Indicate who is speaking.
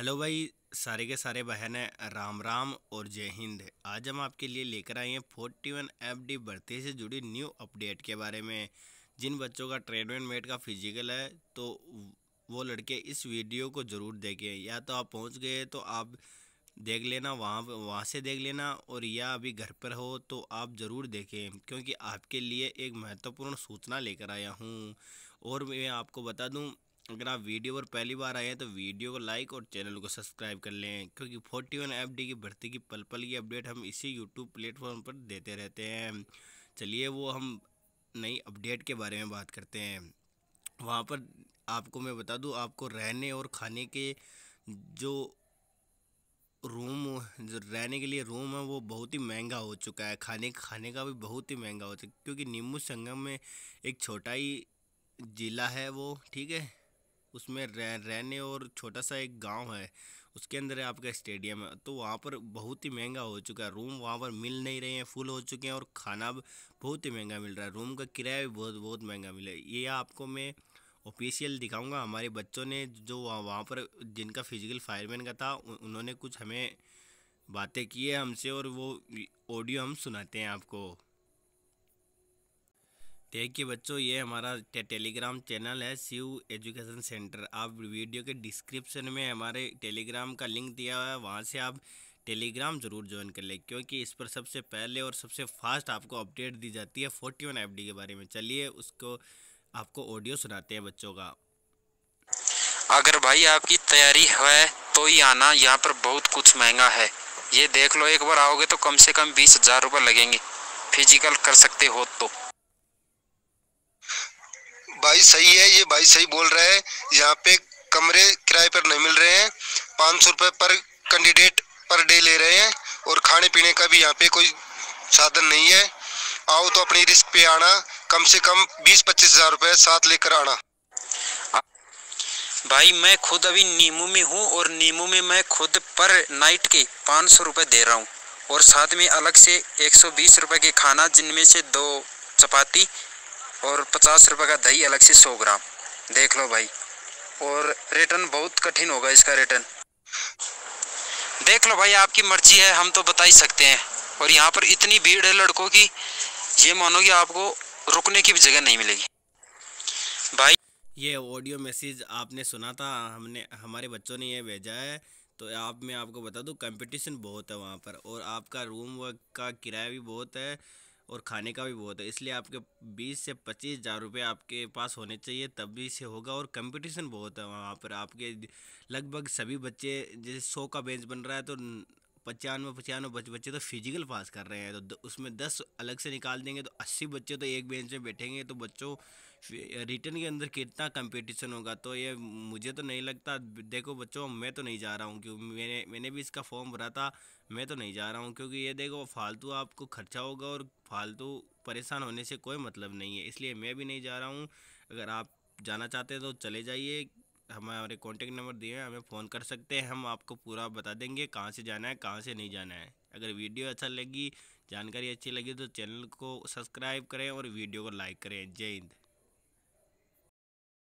Speaker 1: hello भाई सारे के सारे बहन हैं राम राम और जय हिंद आज हम आपके लिए लेकर आए हैं फोर्टी वन एफ डी भर्ती से जुड़ी न्यू अपडेट के बारे में जिन बच्चों का ट्रेडमेंट मेट का फिजिकल है तो वो लड़के इस वीडियो को ज़रूर देखें या तो आप पहुंच गए तो आप देख लेना वहाँ वहाँ से देख लेना और या अभी घर पर हो तो आप ज़रूर देखें क्योंकि आपके लिए एक महत्वपूर्ण सूचना लेकर आया हूँ और मैं आपको बता दूँ अगर आप वीडियो पर पहली बार आए हैं तो वीडियो को लाइक और चैनल को सब्सक्राइब कर लें क्योंकि फोर्टी वन एफ डी की भर्ती की पल पल की अपडेट हम इसी यूट्यूब प्लेटफॉर्म पर देते रहते हैं चलिए वो हम नई अपडेट के बारे में बात करते हैं वहाँ पर आपको मैं बता दूँ आपको रहने और खाने के जो रूम जो रहने के लिए रूम है वो बहुत ही महंगा हो चुका है खाने खाने का भी बहुत ही महंगा हो चुका है क्योंकि नींबू संगम में एक छोटा ही ज़िला है वो ठीक है उसमें रह, रहने और छोटा सा एक गांव है उसके अंदर आपका स्टेडियम है तो वहाँ पर बहुत ही महंगा हो चुका है रूम वहाँ पर मिल नहीं रहे हैं फुल हो चुके हैं और खाना बहुत ही महंगा मिल रहा है रूम का किराया भी बहुत बहुत महंगा मिला ये आपको मैं ऑफिशियल दिखाऊंगा हमारे बच्चों ने जो वहाँ पर जिनका फिजिकल फायरमैन का था उन्होंने कुछ हमें बातें की है हमसे और वो ऑडियो हम सुनाते हैं आपको देखिए बच्चों ये हमारा टे टेलीग्राम चैनल है शिव एजुकेशन सेंटर आप वीडियो के डिस्क्रिप्शन में हमारे टेलीग्राम का लिंक दिया हुआ है वहाँ से आप टेलीग्राम ज़रूर ज्वाइन कर लें क्योंकि इस पर सबसे पहले और सबसे फास्ट आपको अपडेट दी जाती है फोर्टी वन एफ के बारे में चलिए उसको आपको ऑडियो सुनाते हैं बच्चों का
Speaker 2: अगर भाई आपकी तैयारी है तो ही आना यहाँ पर बहुत कुछ महंगा है ये देख लो एक बार आओगे तो कम से कम बीस हज़ार रुपये लगेंगे फिजिकल कर सकते हो तो भाई सही है ये भाई सही बोल रहा है यहाँ पे कमरे किराए पर नहीं मिल रहे हैं पाँच सौ रुपये पर कैंडिडेट पर डे ले रहे हैं और खाने पीने का भी यहाँ पे कोई साधन नहीं है आओ तो अपनी रिस्क पे आना कम से कम बीस पच्चीस हज़ार रुपये साथ लेकर आना भाई मैं खुद अभी नीमू में हूँ और नीमू में मैं खुद पर नाइट के पाँच सौ रुपये दे रहा हूँ और साथ में अलग से एक सौ बीस रुपये के खाना जिनमें से दो चपाती और पचास रुपये का दही अलग से सौ ग्राम देख लो भाई और रिटर्न बहुत कठिन होगा इसका रिटर्न देख लो भाई आपकी मर्जी है हम तो बता ही सकते हैं और यहाँ पर इतनी भीड़ है लड़कों की ये मानो कि आपको रुकने की भी जगह नहीं मिलेगी
Speaker 1: भाई ये ऑडियो मैसेज आपने सुना था हमने हमारे बच्चों ने ये भेजा है तो आप मैं आपको बता दूँ कंपटीशन बहुत है वहाँ पर और आपका रूम का किराया भी बहुत है और खाने का भी बहुत है इसलिए आपके बीस से पच्चीस हज़ार रुपये आपके पास होने चाहिए तब भी से होगा और कंपटीशन बहुत है वहाँ पर आपके लगभग सभी बच्चे जैसे सौ का बेंच बन रहा है तो पचानवे पचानवे बच्चे बच्चे तो फिजिकल पास कर रहे हैं तो उसमें दस अलग से निकाल देंगे तो अस्सी बच्चे तो एक बेंच में बैठेंगे तो बच्चों रिटर्न के अंदर कितना कंपटीशन होगा तो ये मुझे तो नहीं लगता देखो बच्चों मैं तो नहीं जा रहा हूँ क्योंकि मैंने मैंने भी इसका फॉर्म भरा था मैं तो नहीं जा रहा हूँ क्योंकि ये देखो फालतू आपको खर्चा होगा और फालतू परेशान होने से कोई मतलब नहीं है इसलिए मैं भी नहीं जा रहा हूँ अगर आप जाना चाहते हैं तो चले जाइए हमारे कॉन्टेक्ट नंबर दिए हैं हमें फ़ोन कर सकते हैं हम आपको पूरा बता देंगे कहाँ से जाना है कहाँ से नहीं जाना है अगर वीडियो अच्छा लगी जानकारी अच्छी लगी तो चैनल को सब्सक्राइब करें और वीडियो को लाइक करें जय हिंद